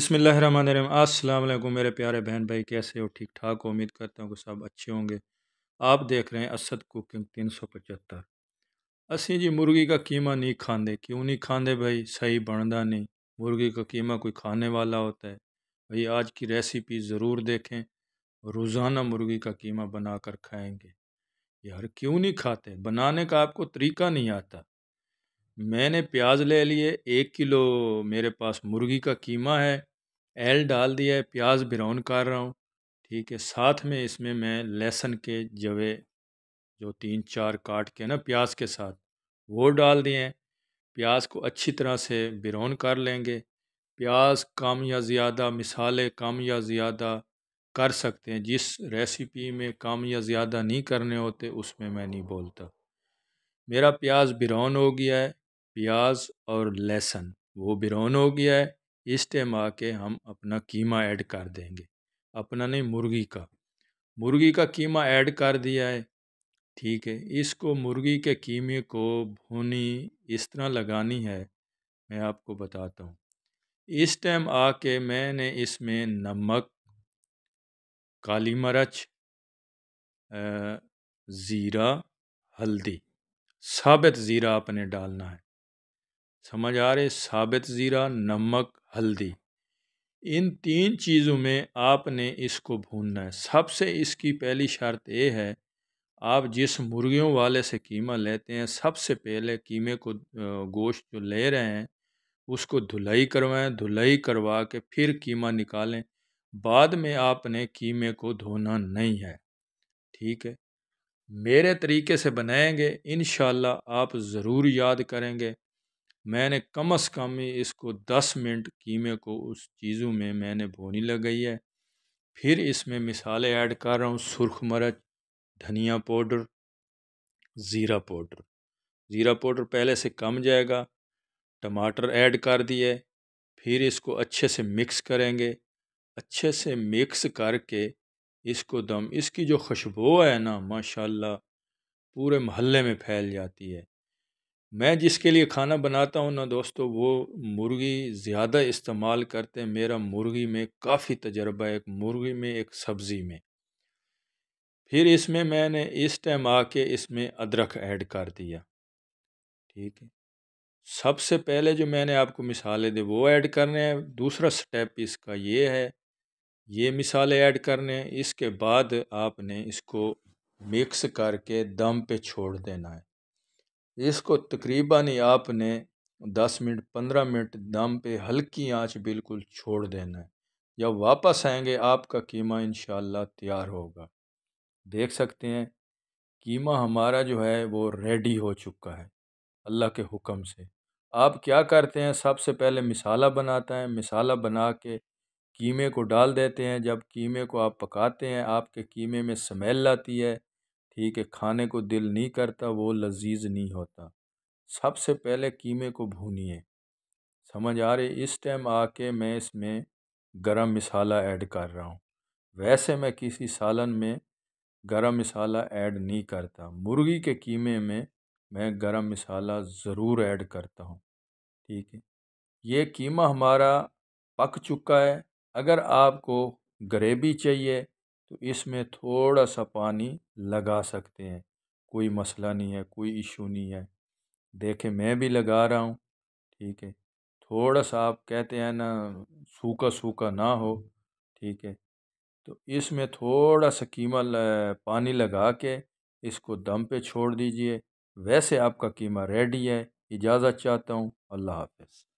अस्सलाम वालेकुम मेरे प्यारे बहन भाई कैसे हो ठीक ठाक हो उम्मीद करता हूँ कि सब अच्छे होंगे आप देख रहे हैं असद कुकिंग तीन सौ पचहत्तर असी जी मुर्गी का कीमा नहीं खाते क्यों नहीं खाते भाई सही बनता नहीं मुर्गी का कीमा कोई खाने वाला होता है भाई आज की रेसिपी ज़रूर देखें रोज़ाना मुर्गी का कीमा बना कर खाएँगे यार क्यों नहीं खाते बनाने का आपको तरीका नहीं आता मैंने प्याज ले लिए एक किलो मेरे पास मुर्गी का कीमा है एल डाल दिया है प्याज ब्राउन कर रहा हूँ ठीक है साथ में इसमें मैं लहसुन के जवे जो तीन चार काट के ना प्याज के साथ वो डाल दिए प्याज को अच्छी तरह से ब्राउन कर लेंगे प्याज कम या ज़्यादा मिसाले कम या ज़्यादा कर सकते हैं जिस रेसिपी में कम या ज़्यादा नहीं करने होते उसमें मैं नहीं बोलता मेरा प्याज ब्राउन हो गया है प्याज और लहसुन वो ब्राउन हो गया है इस टाइम आके हम अपना कीमा ऐड कर देंगे अपना नहीं मुर्गी का मुर्गी का कीमा ऐड कर दिया है ठीक है इसको मुर्गी के कीमे को भुनी इस तरह लगानी है मैं आपको बताता हूँ इस टाइम आके मैंने इसमें नमक काली मरच ज़ीरा हल्दी साबित ज़ीरा आपने डालना है समझ आ रहे साबित ज़ीरा नमक हल्दी इन तीन चीज़ों में आपने इसको भूनना है सबसे इसकी पहली शर्त ये है आप जिस मुर्गियों वाले से कीमा लेते हैं सबसे पहले कीमे को गोश्त जो ले रहे हैं उसको धुलाई करवाएं धुलाई करवा के फिर कीमा निकालें बाद में आपने कीमे को धोना नहीं है ठीक है मेरे तरीके से बनाएंगे इन आप ज़रूर याद करेंगे मैंने कम अज़ कम इसको दस मिनट कीमे को उस चीज़ों में मैंने भोनी लगाई है फिर इसमें मिसालें ऐड कर रहा हूँ सुरख मरच धनिया पाउडर ज़ीरा पाउडर ज़ीरा पाउडर पहले से कम जाएगा टमाटर ऐड कर दिए फिर इसको अच्छे से मिक्स करेंगे अच्छे से मिक्स करके इसको दम इसकी जो खुशबू है ना माशाल्लाह पूरे महल्ले में फैल जाती है मैं जिसके लिए खाना बनाता हूँ ना दोस्तों वो मुर्गी ज़्यादा इस्तेमाल करते हैं मेरा मुर्गी में काफ़ी तजर्बा है एक मुर्गी में एक सब्ज़ी में फिर इसमें मैंने इस टाइम आके इसमें अदरक ऐड कर दिया ठीक है सबसे पहले जो मैंने आपको मिसालें दी वो ऐड करने हैं दूसरा स्टेप इसका ये है ये मिसालें ऐड करने हैं इसके बाद आपने इसको मिक्स करके दम पे छोड़ देना है इसको तकरीबन आपने 10 मिनट 15 मिनट दम पे हल्की आंच बिल्कुल छोड़ देना है जब वापस आएंगे आपका कीमा इन तैयार होगा देख सकते हैं कीमा हमारा जो है वो रेडी हो चुका है अल्लाह के हुक्म से आप क्या करते हैं सबसे पहले मिसाला बनाता है मिसाला बना के कीमे को डाल देते हैं जब कीमे को आप पकाते हैं आपके कीमे में स्मेल आती है ठीक है खाने को दिल नहीं करता वो लजीज नहीं होता सबसे पहले कीमे को भूनिए समझ आ रही इस टाइम आके मैं इसमें गरम मसाला ऐड कर रहा हूँ वैसे मैं किसी सालन में गरम मसाला ऐड नहीं करता मुर्गी के कीमे में मैं गरम मसाला ज़रूर ऐड करता हूँ ठीक है ये कीमा हमारा पक चुका है अगर आपको ग्रेवी चाहिए तो इसमें थोड़ा सा पानी लगा सकते हैं कोई मसला नहीं है कोई इशू नहीं है देखें मैं भी लगा रहा हूँ ठीक है थोड़ा सा आप कहते हैं ना सूखा सूखा ना हो ठीक है तो इसमें थोड़ा सा कीमा पानी लगा के इसको दम पे छोड़ दीजिए वैसे आपका कीमा रेडी है इजाज़त चाहता हूँ अल्लाह हाफिज़